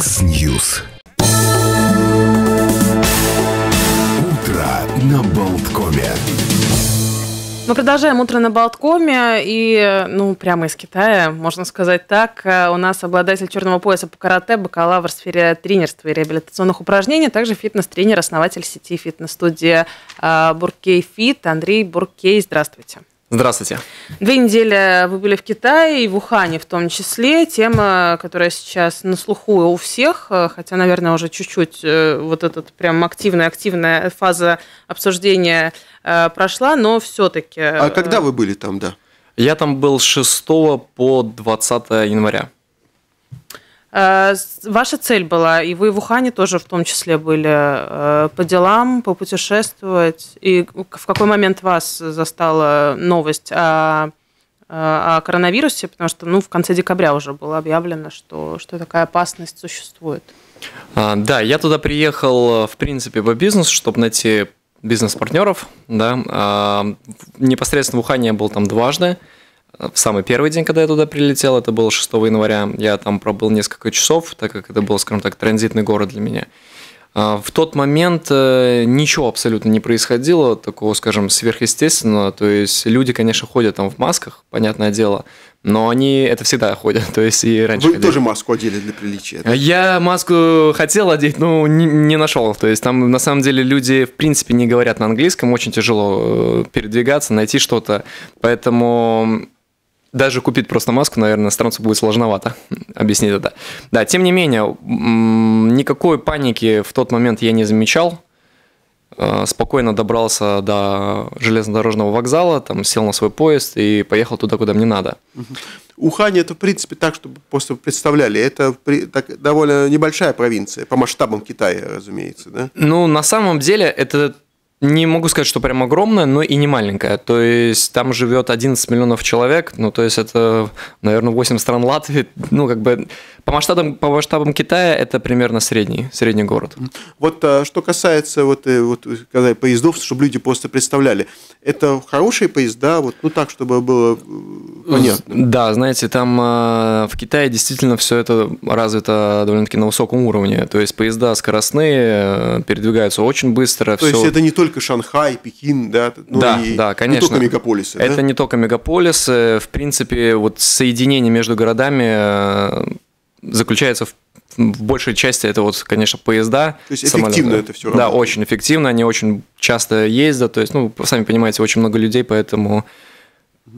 x Ньюс. Утро на Болткоме. Мы продолжаем утро на Болткоме, и, ну, прямо из Китая, можно сказать так, у нас обладатель черного пояса по карате, бакалавр в сфере тренерства и реабилитационных упражнений, а также фитнес-тренер, основатель сети фитнес студия а, Буркей Фит Андрей Буркей. Здравствуйте. Здравствуйте. Две недели вы были в Китае и в Ухане в том числе. Тема, которая сейчас на слуху у всех, э, хотя, наверное, уже чуть-чуть э, вот эта прям активная-активная фаза обсуждения э, прошла, но все-таки... А когда вы были там, да? Я там был с 6 по 20 января. Э, ваша цель была, и вы в Ухане тоже в том числе были, э, по делам, попутешествовать. И в какой момент вас застала новость о, э, о коронавирусе? Потому что ну, в конце декабря уже было объявлено, что, что такая опасность существует. А, да, я туда приехал, в принципе, по бизнесу, чтобы найти бизнес-партнеров. Да. А, непосредственно в Ухане я был там дважды. В самый первый день, когда я туда прилетел, это было 6 января, я там пробыл несколько часов, так как это был, скажем так, транзитный город для меня. А, в тот момент э, ничего абсолютно не происходило, такого, скажем, сверхъестественного. То есть люди, конечно, ходят там в масках, понятное дело, но они это всегда ходят, то есть и раньше. Вы ходили. тоже маску одели для приличия? Да? Я маску хотел одеть, но не, не нашел. То есть там на самом деле люди в принципе не говорят на английском, очень тяжело э, передвигаться, найти что-то, поэтому даже купить просто маску, наверное, иностранцу будет сложновато объяснить это. Да, тем не менее, никакой паники в тот момент я не замечал. Э, спокойно добрался до железнодорожного вокзала, там сел на свой поезд и поехал туда, куда мне надо. Ухань это, в принципе, так, чтобы просто представляли, это так, довольно небольшая провинция, по масштабам Китая, разумеется, да? Ну, на самом деле, это не могу сказать, что прям огромная, но и не маленькая. То есть там живет 11 миллионов человек, ну то есть это, наверное, 8 стран Латвии. Ну как бы по масштабам, по масштабам Китая это примерно средний, средний город. Вот а, что касается вот, э, вот когда поездов, чтобы люди просто представляли, это хорошие поезда, вот ну так, чтобы было э, понятно. Да, знаете, там в Китае действительно все это развито довольно-таки на высоком уровне. То есть поезда скоростные, передвигаются очень быстро. То все... есть это не только только Шанхай, Пекин, да, ну да, и да, конечно. не только мегаполисы. Это да? не только мегаполисы, в принципе, вот соединение между городами э, заключается в в большей части это вот, конечно, поезда. То есть самолеты. эффективно это все работает. Да, очень эффективно, они очень часто ездят, то есть, ну, сами понимаете, очень много людей, поэтому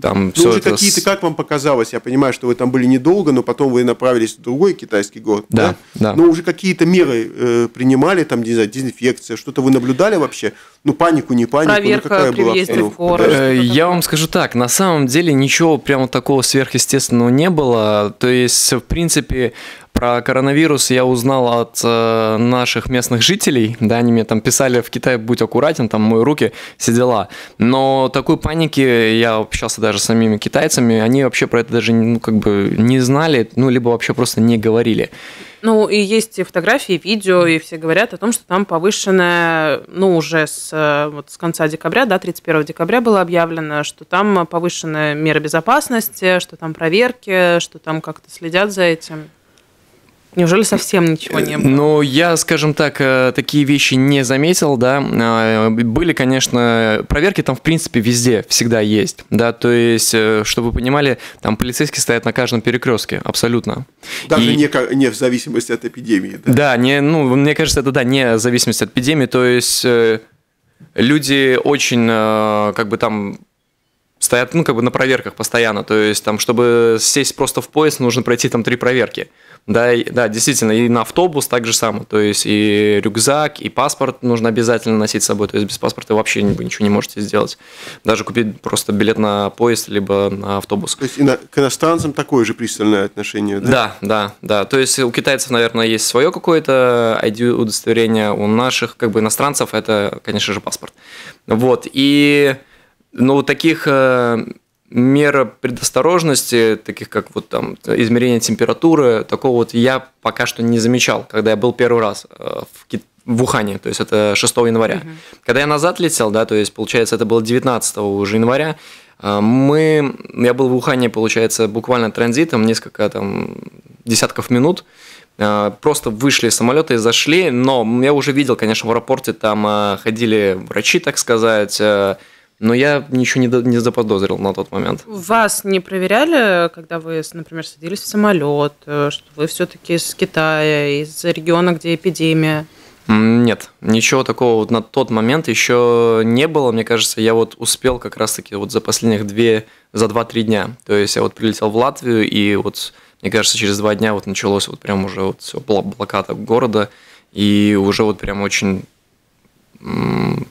там ну, все уже это... какие-то, как вам показалось, я понимаю, что вы там были недолго, но потом вы направились в другой китайский город, да? Да. да. Но уже какие-то меры э, принимали, там, не знаю, дезинфекция, что-то вы наблюдали вообще? Ну, панику, не панику, ну, Проверка ну, какая при была въезде в город. Э, я вам скажу так, на самом деле ничего прямо такого сверхъестественного не было, то есть, в принципе, про коронавирус я узнал от э, наших местных жителей, да, они мне там писали в Китае «будь аккуратен», там мои руки, все дела. Но такой паники, я общался даже с самими китайцами, они вообще про это даже ну, как бы не знали, ну, либо вообще просто не говорили. Ну, и есть и фотографии, и видео, и все говорят о том, что там повышенная, ну, уже с, э, вот с конца декабря, да, 31 декабря было объявлено, что там повышенная мера безопасности, что там проверки, что там как-то следят за этим. Неужели совсем ничего не было? Ну, я, скажем так, э, такие вещи не заметил, да. Э, были, конечно, проверки там, в принципе, везде всегда есть, да. То есть, э, чтобы вы понимали, там полицейские стоят на каждом перекрестке, абсолютно. Даже и... не, не в зависимости от эпидемии, да? Да, не, ну, мне кажется, это, да, не в зависимости от эпидемии, то есть... Люди очень, как бы там, стоят, ну, как бы на проверках постоянно. То есть, там, чтобы сесть просто в поезд, нужно пройти там три проверки. Да, и, да, действительно, и на автобус так же самое. То есть и рюкзак, и паспорт нужно обязательно носить с собой. То есть без паспорта вообще вы ничего не можете сделать. Даже купить просто билет на поезд, либо на автобус. То есть и на, к иностранцам такое же пристальное отношение, да? Да, да, да. То есть у китайцев, наверное, есть свое какое-то ID-удостоверение, у наших, как бы, иностранцев это, конечно же, паспорт. Вот, и... Ну, таких э, мера предосторожности, таких как вот там измерение температуры, такого вот я пока что не замечал, когда я был первый раз э, в, Кит... в Ухане, то есть это 6 января. Угу. Когда я назад летел, да, то есть получается это было 19 уже января, э, мы, я был в Ухане, получается, буквально транзитом, несколько там десятков минут, э, просто вышли из самолета и зашли, но я уже видел, конечно, в аэропорте там ходили врачи, так сказать, но я ничего не, до, не заподозрил на тот момент. Вас не проверяли, когда вы, например, садились в самолет, э, что вы все-таки из Китая, из региона, где эпидемия? Нет, ничего такого вот на тот момент еще не было. Мне кажется, я вот успел как раз-таки вот за последних две, за два-три дня. То есть я вот прилетел в Латвию, и вот, мне кажется, через два дня вот началось вот прям уже вот все, блокада города, и уже вот прям очень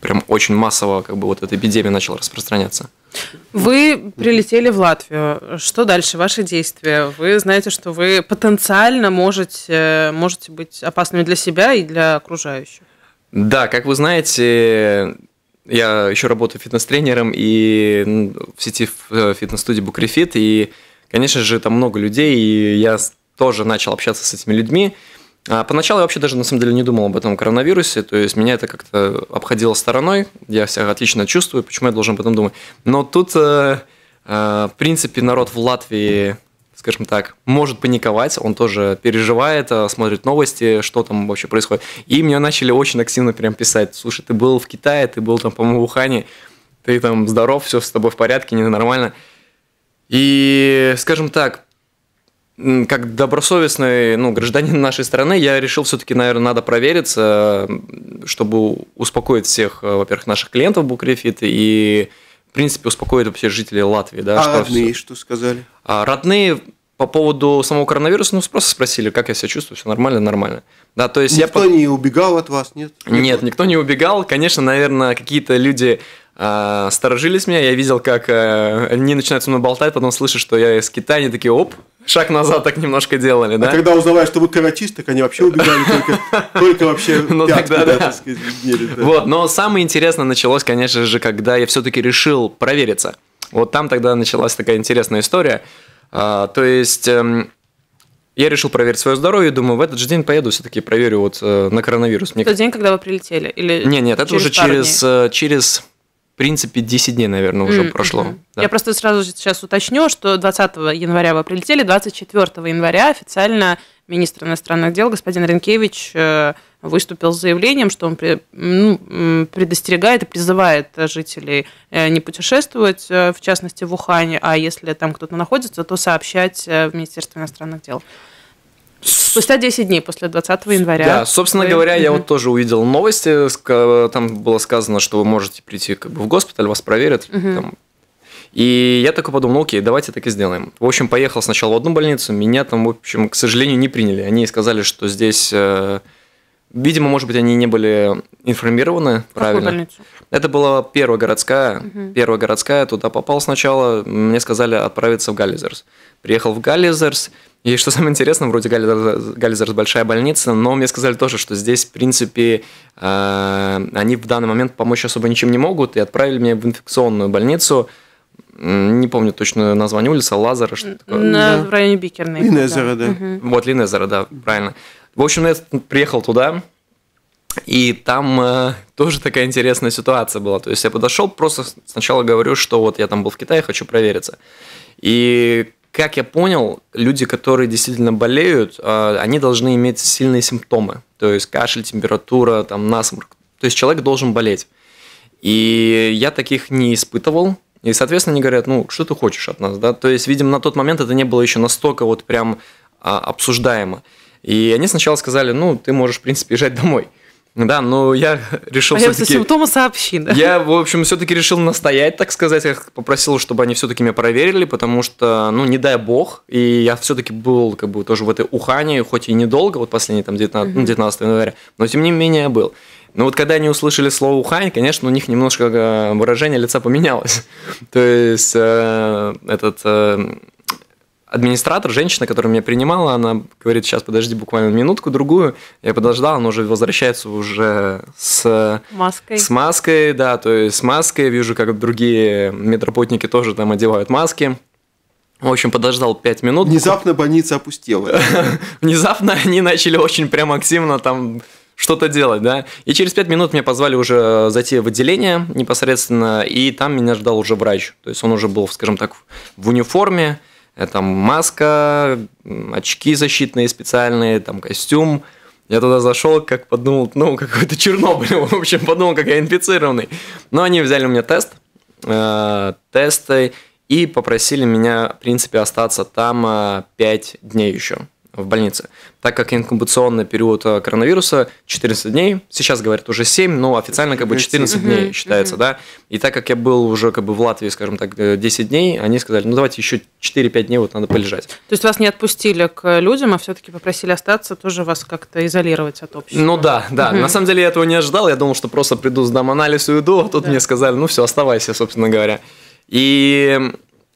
прям очень массово как бы вот эта эпидемия начала распространяться. Вы прилетели в Латвию. Что дальше? Ваши действия? Вы знаете, что вы потенциально можете, можете быть опасными для себя и для окружающих. Да, как вы знаете, я еще работаю фитнес-тренером и в сети э, фитнес-студии Букрефит, и, конечно же, там много людей, и я тоже начал общаться с этими людьми. А поначалу я вообще даже на самом деле не думал об этом коронавирусе, то есть меня это как-то обходило стороной, я себя отлично чувствую, почему я должен об этом думать. Но тут, э, э, в принципе, народ в Латвии, скажем так, может паниковать, он тоже переживает, э, смотрит новости, что там вообще происходит. И мне начали очень активно прям писать, слушай, ты был в Китае, ты был там, по-моему, в Ухане, ты там здоров, все с тобой в порядке, ненормально. И, скажем так, как добросовестный ну, гражданин нашей страны, я решил все-таки, наверное, надо провериться, чтобы успокоить всех, э, во-первых, наших клиентов Букрефит и, в принципе, успокоить вообще жителей Латвии. Да, а что родные все... что сказали? А родные по поводу самого коронавируса, ну, просто спросили, как я себя чувствую, все нормально, нормально. Да, то есть никто я... не убегал от вас, нет? Нет, никто не убегал. Конечно, наверное, какие-то люди а, сторожились меня. Я видел, как э, они начинают со мной болтать, потом слышу, что я из Китая, они такие, оп, Шаг назад так немножко делали, а да? А когда узнавали, что вы каратист, так они вообще убегали, только, только вообще ну, пятку, тогда, да, да. Сказать, да. Вот, но самое интересное началось, конечно же, когда я все-таки решил провериться. Вот там тогда началась такая интересная история. А, то есть... Эм, я решил проверить свое здоровье, думаю, в этот же день поеду, все-таки проверю вот э, на коронавирус. Мне... Тот день, когда вы прилетели? Или нет, нет, это уже через, э, через принципе, 10 дней, наверное, уже mm-hmm. прошло. Да. Я просто сразу сейчас уточню, что 20 января вы прилетели, 24 января официально министр иностранных дел господин Ренкевич э, выступил с заявлением, что он ну, предостерегает и призывает жителей э, не путешествовать, э, в частности, в Ухане, а если там кто-то находится, то сообщать в Министерство иностранных дел. Спустя 10 дней после 20 января. Да, собственно вы... говоря, я вот тоже увидел новости, там было сказано, что вы можете прийти как бы в госпиталь, вас проверят. Там. И я такой подумал, «Ну, окей, давайте так и сделаем. В общем, поехал сначала в одну больницу, меня там, в общем, к сожалению, не приняли. Они сказали, что здесь э, Видимо, может быть, они не были информированы правильно. Это была первая городская. Угу. Первая городская, туда попал сначала. Мне сказали отправиться в Галлизерс. Приехал в Галлизерс. И что самое интересное, вроде Галлизерс, большая больница, но мне сказали тоже, что здесь, в принципе, э, они в данный момент помочь особо ничем не могут. И отправили меня в инфекционную больницу. Не помню точно название улицы, Лазара, что такое. На, да. В районе Бикерной. Линезера, да. да. Угу. Вот, Линезера, да, правильно. В общем, я приехал туда, и там э, тоже такая интересная ситуация была. То есть я подошел, просто сначала говорю, что вот я там был в Китае, хочу провериться. И как я понял, люди, которые действительно болеют, э, они должны иметь сильные симптомы. То есть кашель, температура, там насморк. То есть человек должен болеть. И я таких не испытывал. И, соответственно, они говорят, ну, что ты хочешь от нас, да? То есть, видимо, на тот момент это не было еще настолько вот прям а, обсуждаемо. И они сначала сказали, ну, ты можешь, в принципе, езжать домой. Да, но я решил все-таки... симптомы сообщи, да. Я, в общем, все-таки решил настоять, так сказать. Я попросил, чтобы они все-таки меня проверили, потому что, ну, не дай бог. И я все-таки был как бы тоже в этой Ухане, хоть и недолго, вот последний там 19, mm 19 января, но тем не менее был. Но вот когда они услышали слово Ухань, конечно, у них немножко э, выражение лица поменялось. То есть э, этот э, администратор, женщина, которая меня принимала, она говорит, сейчас подожди буквально минутку-другую. Я подождал, она уже возвращается уже с маской. С маской, да, то есть с маской. Вижу, как другие медработники тоже там одевают маски. В общем, подождал 5 минут. Внезапно больница опустела. Внезапно они начали очень прям активно там что-то делать, да. И через 5 минут меня позвали уже зайти в отделение непосредственно, и там меня ждал уже врач. То есть он уже был, скажем так, в униформе, это маска, очки защитные специальные, там костюм. Я туда зашел, как подумал, ну, какой-то Чернобыль, в общем, подумал, как я инфицированный. Но они взяли у меня тест, э, тесты, и попросили меня, в принципе, остаться там э, 5 дней еще в больнице. Так как инкубационный период э, коронавируса 14 дней, сейчас говорят уже 7, но официально как бы 14 дней считается, да. И так как я был уже как бы в Латвии, скажем так, 10 э, дней, они сказали, ну давайте еще 4-5 дней вот надо полежать. То есть вас не отпустили к людям, а все-таки попросили остаться, тоже вас как-то изолировать от общества? Ну да, да. На самом деле я этого не ожидал, я думал, что просто приду, сдам анализ и уйду, а тут мне сказали, ну все, оставайся, собственно говоря. И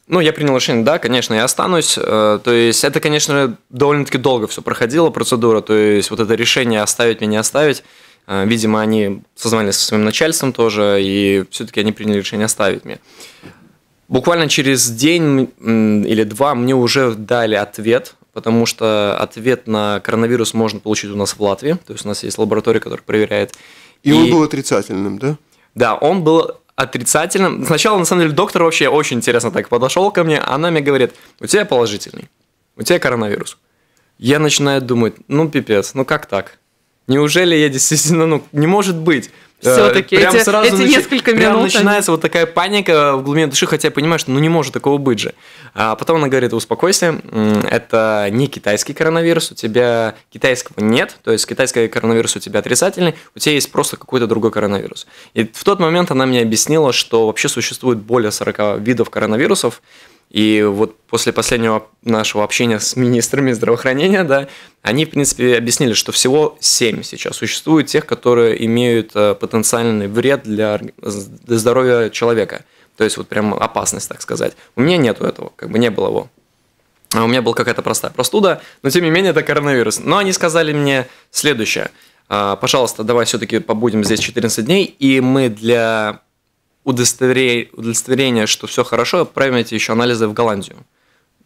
ну, я принял решение, да, конечно, я останусь. Э, то есть это, конечно, довольно-таки долго все проходило, процедура. То есть вот это решение оставить меня, не оставить. Э, видимо, они созвонились со своим начальством тоже, и все-таки они приняли решение оставить меня. Буквально через день или два мне уже дали ответ, потому что ответ на коронавирус можно получить у нас в Латвии. То есть у нас есть лаборатория, которая проверяет. И, и... он был отрицательным, да? Да, он был отрицательным. Сначала, на самом деле, доктор вообще очень интересно так подошел ко мне. Она мне говорит, у тебя положительный, у тебя коронавирус. Я начинаю думать, ну пипец, ну как так? Неужели я действительно, ну не может быть. Э, Все-таки эти, сразу эти нач... несколько минут. Прям начинается вот такая паника в глубине души, хотя я понимаю, что ну не может такого быть же. А потом она говорит, успокойся, это не китайский коронавирус, у тебя китайского нет, то есть китайский коронавирус у тебя отрицательный, у тебя есть просто какой-то другой коронавирус. И в тот момент она мне объяснила, что вообще существует более 40 видов коронавирусов, и вот после последнего нашего общения с министрами здравоохранения, да, они, в принципе, объяснили, что всего 7 сейчас существует тех, которые имеют э, потенциальный вред для, для здоровья человека. То есть вот прям опасность, так сказать. У меня нету этого, как бы не было его. А у меня была какая-то простая простуда, но тем не менее это коронавирус. Но они сказали мне следующее. «А, пожалуйста, давай все-таки побудем здесь 14 дней, и мы для удостоверение, что все хорошо, отправите еще анализы в Голландию.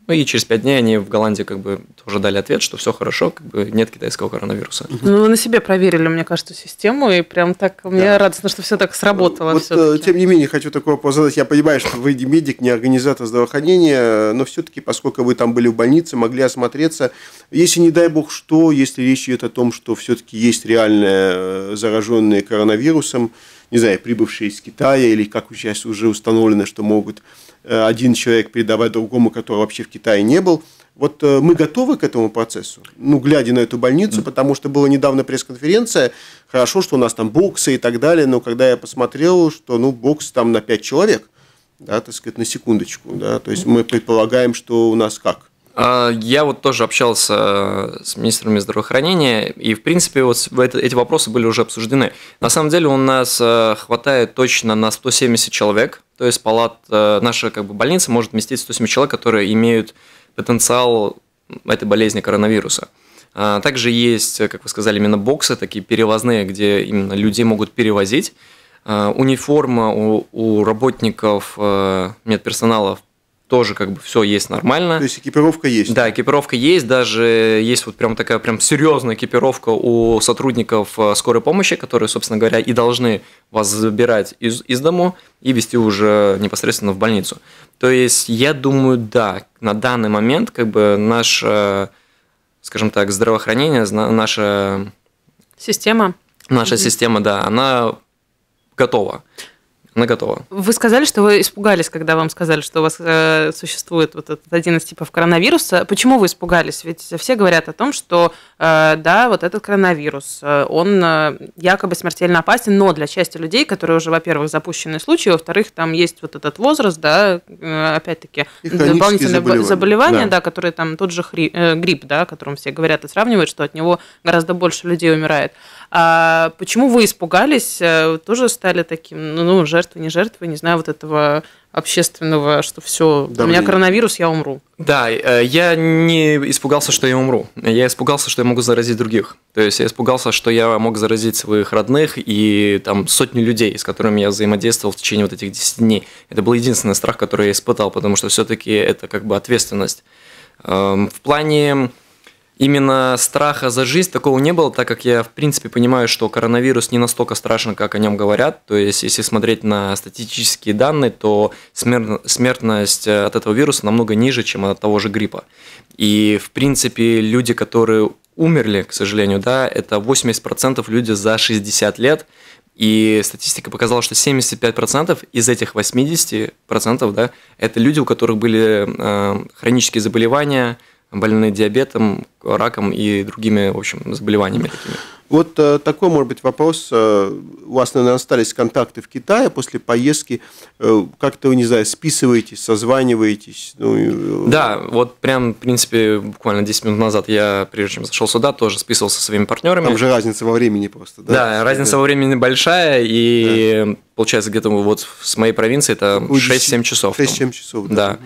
Ну и через пять дней они в Голландии как бы тоже дали ответ, что все хорошо, как бы нет китайского коронавируса. Ну, вы на себе проверили, мне кажется, систему, и прям так, мне да. радостно, что все так сработало. Вот, э, все-таки. тем не менее, хочу такой вопрос задать. Я понимаю, что вы не медик, не организатор здравоохранения, но все-таки, поскольку вы там были в больнице, могли осмотреться. Если, не дай бог, что, если речь идет о том, что все-таки есть реальные э, зараженные коронавирусом, не знаю, прибывшие из Китая, или, как сейчас уже установлено, что могут э, один человек передавать другому, который вообще в Китае не был. Вот э, мы готовы к этому процессу, ну, глядя на эту больницу, потому что была недавно пресс-конференция, хорошо, что у нас там боксы и так далее, но когда я посмотрел, что, ну, бокс там на 5 человек, да, так сказать, на секундочку, да, то есть мы предполагаем, что у нас как? А, я вот тоже общался с министрами здравоохранения, и, в принципе, вот эти вопросы были уже обсуждены. На самом деле у нас э, хватает точно на 170 человек, то есть палат, э, наша как бы, больница может вместить 170 человек, которые имеют потенциал этой болезни коронавируса. А, также есть, как вы сказали, именно боксы, такие перевозные, где именно людей могут перевозить. А, униформа у, у работников э, медперсонала в тоже как бы все есть нормально. То есть экипировка есть? Да, экипировка есть, даже есть вот прям такая прям серьезная экипировка у сотрудников э, скорой помощи, которые, собственно говоря, и должны вас забирать из, из дому и вести уже непосредственно в больницу. То есть я думаю, да, на данный момент как бы наш, скажем так, здравоохранение, наша... Система? Наша система, да, она готова она готова. Вы сказали, что вы испугались, когда вам сказали, что у вас э, существует вот этот один из типов коронавируса. Почему вы испугались? Ведь все говорят о том, что э, да, вот этот коронавирус, э, он э, якобы смертельно опасен, но для части людей, которые уже, во-первых, запущены случаи, во-вторых, там есть вот этот возраст, да, э, опять-таки, дополнительные заболевания, заболевания да. да, которые там тот же хри, э, грипп, да, о котором все говорят и сравнивают, что от него гораздо больше людей умирает. А почему вы испугались? Э, тоже стали таким, ну, уже жертвы не жертвы не знаю, вот этого общественного, что все, у меня коронавирус, я умру. Да, э, я не испугался, что я умру. Я испугался, что я могу заразить других. То есть я испугался, что я мог заразить своих родных и там сотню людей, с которыми я взаимодействовал в течение вот этих 10 дней. Это был единственный страх, который я испытал, потому что все-таки это как бы ответственность. Эм, в плане именно страха за жизнь такого не было, так как я, в принципе, понимаю, что коронавирус не настолько страшен, как о нем говорят. То есть, если смотреть на статистические данные, то смертность э, от этого вируса намного ниже, чем от того же гриппа. И, в принципе, люди, которые умерли, к сожалению, да, это 80% люди за 60 лет, и статистика показала, что 75% из этих 80%, да, это люди, у которых были э, хронические заболевания, больны диабетом, раком и другими, в общем, заболеваниями такими. Вот э, такой, может быть, вопрос. Э, у вас, наверное, остались контакты в Китае после поездки. Э, как-то, не знаю, списываетесь, созваниваетесь? Ну... Да, вот прям, в принципе, буквально 10 минут назад я, прежде чем зашел сюда, тоже списывался со своими партнерами. Там же разница во времени просто, да? Да, разница во времени большая, и да. получается где-то вот с моей провинции это 6-7 часов. 6-7 часов, да. да.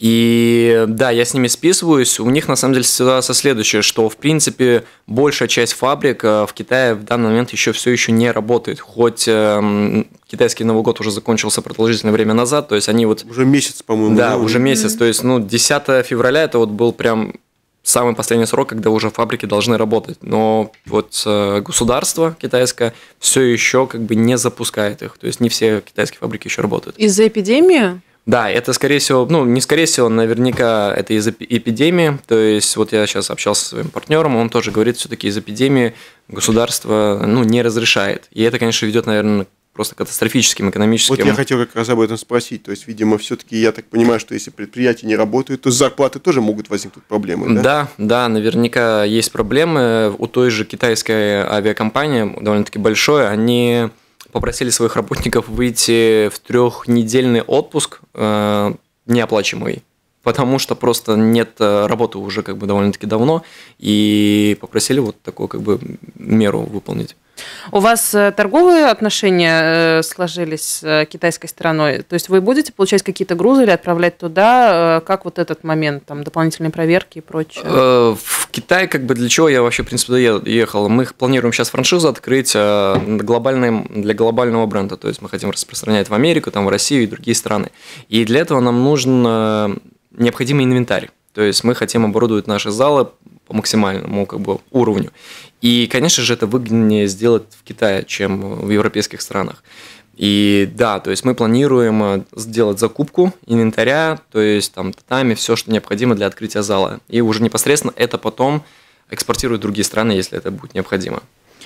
И да, я с ними списываюсь. У них на самом деле ситуация следующая, что в принципе большая часть фабрик э, в Китае в данный момент еще все еще не работает. Хоть э, китайский Новый год уже закончился продолжительное время назад, то есть они вот... Уже месяц, по-моему. Да, да, уже месяц. То есть, ну, 10 февраля это вот был прям самый последний срок, когда уже фабрики должны работать. Но вот э, государство китайское все еще как бы не запускает их. То есть не все китайские фабрики еще работают. Из-за эпидемии? Да, это, скорее всего, ну, не скорее всего, наверняка это из эпидемии. То есть, вот я сейчас общался со своим партнером, он тоже говорит, все-таки из эпидемии государство, ну, не разрешает. И это, конечно, ведет, наверное, просто катастрофическим экономическим. Вот я хотел как раз об этом спросить. То есть, видимо, все-таки я так понимаю, что если предприятия не работают, то с зарплаты тоже могут возникнуть проблемы, да? Да, да, наверняка есть проблемы. У той же китайской авиакомпании, довольно-таки большой, они попросили своих работников выйти в трехнедельный отпуск э, неоплачиваемый, потому что просто нет э, работы уже как бы довольно-таки давно, и попросили вот такую как бы меру выполнить. У вас э, торговые отношения э, сложились с э, китайской стороной? То есть вы будете получать какие-то грузы или отправлять туда? Как вот этот момент, там, дополнительной проверки и прочее? В Китай, как бы для чего я вообще, в принципе, ехал? Мы планируем сейчас франшизу открыть глобальным для глобального бренда. То есть мы хотим распространять в Америку, там, в Россию и другие страны. И для этого нам нужен необходимый инвентарь. То есть мы хотим оборудовать наши залы по максимальному как бы, уровню. И, конечно же, это выгоднее сделать в Китае, чем в европейских странах. И да, то есть мы планируем э, сделать закупку инвентаря, то есть там татами, все, что необходимо для открытия зала. И уже непосредственно это потом экспортируют в другие страны, если это будет необходимо.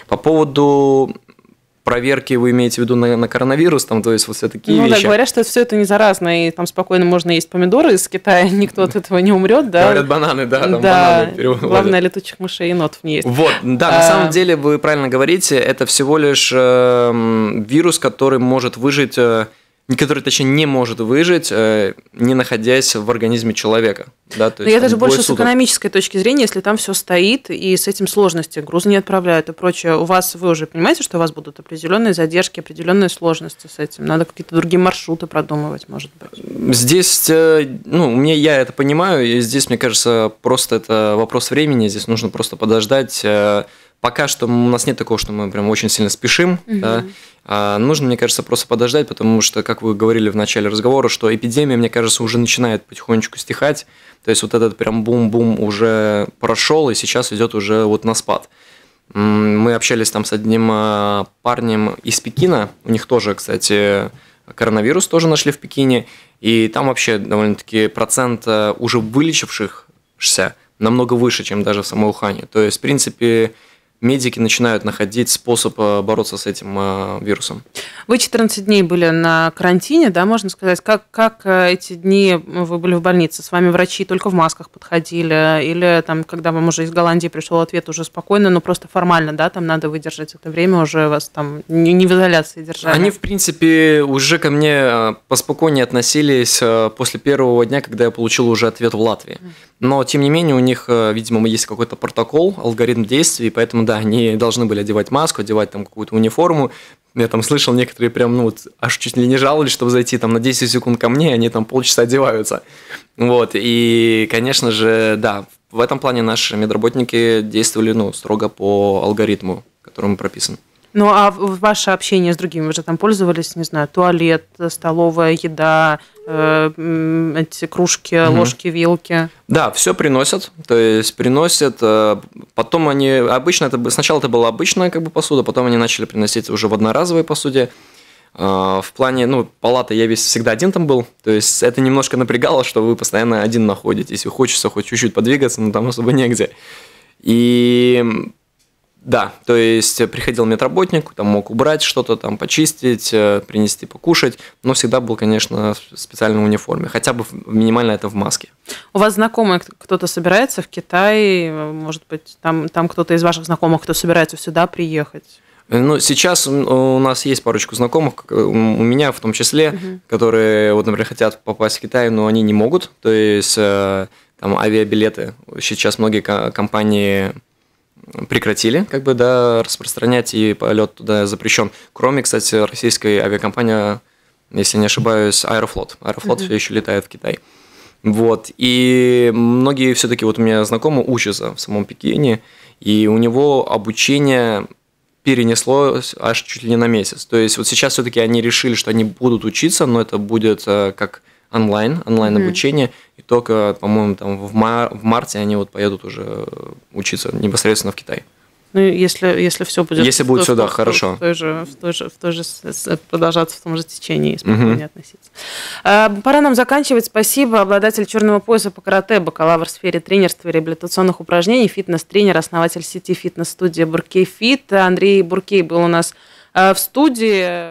По поводу проверки вы имеете в виду на, на коронавирус, там, то есть вот все такие ну, вещи. Ну да, говорят, что все это не заразно, и там спокойно можно есть помидоры из Китая, никто от этого не умрет, да? Говорят, бананы, да, там да, бананы главное, летучих мышей и нот в не есть. Вот, да, а... на самом деле вы правильно говорите, это всего лишь э, вирус, который может выжить... Э, который, точнее, не может выжить, э, не находясь в организме человека. Да, то есть. Но я даже больше суток. с экономической точки зрения, если там все стоит, и с этим сложности, грузы не отправляют и прочее, у вас, вы уже понимаете, что у вас будут определенные задержки, определенные сложности с этим, надо какие-то другие маршруты продумывать, может быть. Здесь, э, ну, мне я это понимаю, и здесь, мне кажется, просто это вопрос времени, здесь нужно просто подождать, э, пока что у нас нет такого, что мы прям очень сильно спешим. Угу. Да. А, нужно, мне кажется, просто подождать, потому что, как вы говорили в начале разговора, что эпидемия, мне кажется, уже начинает потихонечку стихать. То есть вот этот прям бум-бум уже прошел, и сейчас идет уже вот на спад. Мы общались там с одним а, парнем из Пекина. У них тоже, кстати, коронавирус тоже нашли в Пекине. И там вообще довольно-таки процент а, уже вылечившихся намного выше, чем даже в самой Ухане. То есть, в принципе, медики начинают находить способ э, бороться с этим э, вирусом. Вы 14 дней были на карантине, да, можно сказать. Как, как э, эти дни вы были в больнице? С вами врачи только в масках подходили? Или там, когда вам уже из Голландии пришел ответ уже спокойно, но просто формально, да, там надо выдержать это время, уже вас там не, не в изоляции держали? Они, в принципе, уже ко мне поспокойнее относились после первого дня, когда я получил уже ответ в Латвии. Но, тем не менее, у них, э, видимо, есть какой-то протокол, алгоритм действий, поэтому, да, они должны были одевать маску, одевать там какую-то униформу. Я там слышал, некоторые прям, ну, вот, аж чуть ли не жаловались, чтобы зайти там на 10 секунд ко мне, они там полчаса одеваются. Вот, и, конечно же, да, в этом плане наши медработники действовали, ну, строго по алгоритму, который мы прописан. Ну, а ваше общение с другими, вы же там пользовались, не знаю, туалет, столовая еда, э, эти кружки, угу. ложки, вилки? Да, все приносят, то есть приносят, э, потом они, обычно это, сначала это была обычная как бы посуда, потом они начали приносить уже в одноразовой посуде, а, в плане, ну, палаты я весь всегда один там был, то есть это немножко напрягало, что вы постоянно один находитесь, и хочется хоть чуть-чуть подвигаться, но там особо негде. И да, то есть э, приходил медработник, там мог убрать что-то, там почистить, э, принести покушать, но всегда был, конечно, в специальной униформе, хотя бы минимально это в маске. У вас знакомый кто-то собирается в Китай, может быть, там, там кто-то из ваших знакомых, кто собирается сюда приехать? Э, ну, сейчас у нас есть парочку знакомых, у меня в том числе, угу. которые, вот, например, хотят попасть в Китай, но они не могут. То есть там авиабилеты. Сейчас многие компании прекратили как бы, да, распространять, и полет туда запрещен. Кроме, кстати, российской авиакомпании, если не ошибаюсь, Аэрофлот. Аэрофлот mm-hmm. все еще летает в Китай. Вот. И многие все-таки, вот у меня знакомый учится в самом Пекине, и у него обучение перенеслось аж чуть ли не на месяц. То есть вот сейчас все-таки они решили, что они будут учиться, но это будет э, как онлайн, онлайн-обучение. Mm-hmm. И только, по-моему, там в, мар- в марте они вот поедут уже э, учиться непосредственно в Китай. Ну, если, если все будет... Если будет все, да, хорошо. В той же, в той же, в той же, продолжаться в том же течении, спокойно угу. относиться. А, пора нам заканчивать. Спасибо. Обладатель черного пояса по карате, бакалавр в сфере тренерства и реабилитационных упражнений, фитнес-тренер, основатель сети фитнес-студии Буркей Фит. Андрей Буркей был у нас э, в студии.